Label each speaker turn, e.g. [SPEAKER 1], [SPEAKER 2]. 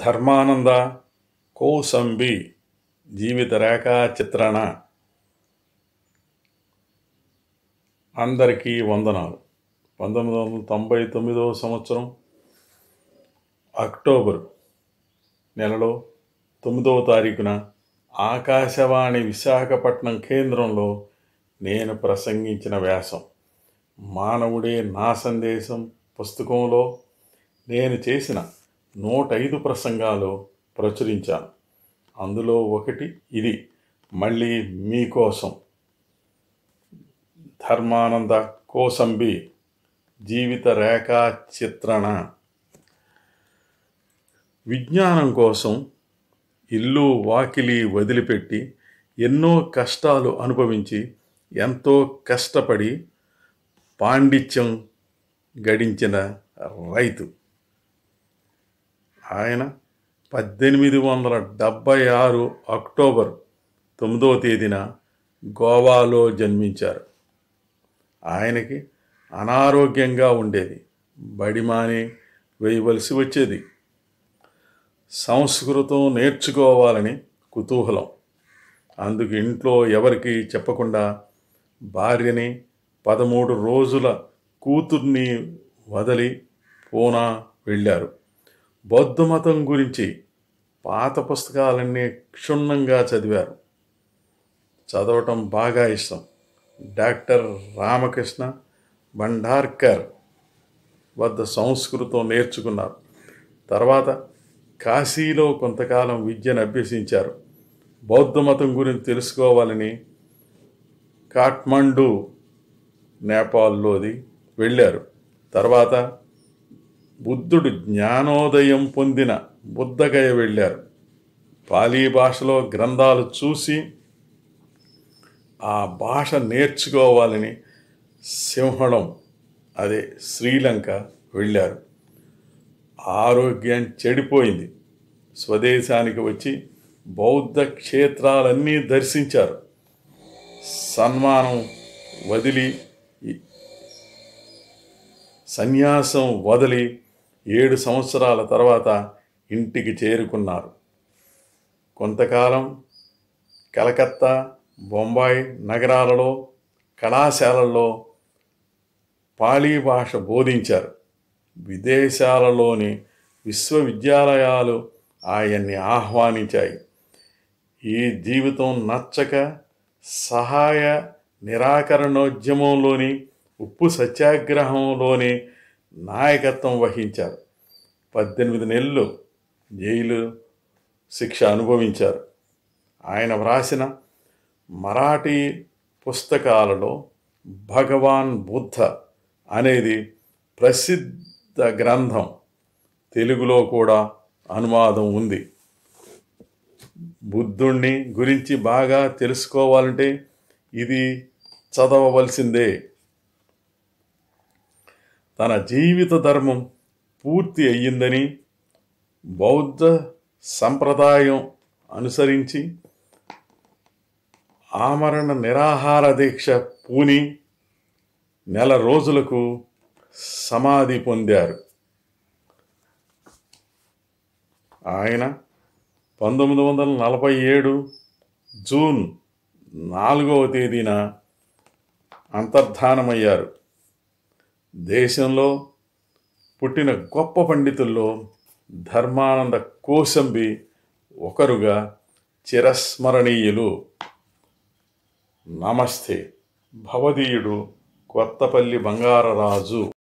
[SPEAKER 1] ధర్మానంద కోసంబి జీవిత రేఖా చిత్రణ అందరికీ వందనాలు పంతొమ్మిది వందల తొంభై తొమ్మిదవ సంవత్సరం అక్టోబర్ నెలలో తొమ్మిదవ తారీఖున ఆకాశవాణి విశాఖపట్నం కేంద్రంలో నేను ప్రసంగించిన వ్యాసం మానవుడే నా సందేశం పుస్తకంలో నేను చేసిన నూట ఐదు ప్రసంగాలు ప్రచురించాను అందులో ఒకటి ఇది మళ్ళీ మీకోసం ధర్మానంద కోసంబి జీవిత రేఖా చిత్రణ విజ్ఞానం కోసం ఇల్లు వాకిలి వదిలిపెట్టి ఎన్నో కష్టాలు అనుభవించి ఎంతో కష్టపడి పాండిత్యం గడించిన రైతు ఆయన పద్దెనిమిది వందల డెబ్భై ఆరు అక్టోబర్ తొమ్మిదవ తేదీన గోవాలో జన్మించారు ఆయనకి అనారోగ్యంగా ఉండేది బడిమాని వేయవలసి వచ్చేది సంస్కృతం నేర్చుకోవాలని కుతూహలం అందుకు ఇంట్లో ఎవరికి చెప్పకుండా భార్యని పదమూడు రోజుల కూతుర్ని వదిలి పూనా వెళ్ళారు బౌద్ధ మతం గురించి పాత పుస్తకాలన్నీ క్షుణ్ణంగా చదివారు చదవటం బాగా ఇష్టం డాక్టర్ రామకృష్ణ భండార్కర్ వద్ద సంస్కృతం నేర్చుకున్నారు తర్వాత కాశీలో కొంతకాలం విద్యను అభ్యసించారు బౌద్ధ మతం గురించి తెలుసుకోవాలని కాఠ్మండు నేపాల్లోది వెళ్ళారు తర్వాత బుద్ధుడు జ్ఞానోదయం పొందిన బుద్ధగయ వెళ్ళారు పాలీ భాషలో గ్రంథాలు చూసి ఆ భాష నేర్చుకోవాలని సింహళం అదే శ్రీలంక వెళ్ళారు ఆరోగ్యం చెడిపోయింది స్వదేశానికి వచ్చి బౌద్ధ క్షేత్రాలన్నీ దర్శించారు సన్మానం వదిలి సన్యాసం వదిలి ఏడు సంవత్సరాల తర్వాత ఇంటికి చేరుకున్నారు కొంతకాలం కలకత్తా బొంబాయి నగరాలలో కళాశాలల్లో పాళీ భాష బోధించారు విదేశాలలోని విశ్వవిద్యాలయాలు ఆయన్ని ఆహ్వానించాయి ఈ జీవితం నచ్చక సహాయ నిరాకరణోద్యమంలోని ఉప్పు సత్యాగ్రహంలోని నాయకత్వం వహించారు పద్దెనిమిది నెలలు జైలు శిక్ష అనుభవించారు ఆయన వ్రాసిన మరాఠీ పుస్తకాలలో భగవాన్ బుద్ధ అనేది ప్రసిద్ధ గ్రంథం తెలుగులో కూడా అనువాదం ఉంది బుద్ధుణ్ణి గురించి బాగా తెలుసుకోవాలంటే ఇది చదవవలసిందే తన జీవిత ధర్మం పూర్తి అయ్యిందని బౌద్ధ సంప్రదాయం అనుసరించి ఆమరణ నిరాహార దీక్ష పూని నెల రోజులకు సమాధి పొందారు ఆయన పంతొమ్మిది వందల నలభై ఏడు జూన్ నాలుగవ తేదీన అంతర్ధానమయ్యారు దేశంలో పుట్టిన గొప్ప పండితుల్లో ధర్మానంద కోసంబి ఒకరుగా చిరస్మరణీయులు నమస్తే భవదీయుడు కొత్తపల్లి బంగారరాజు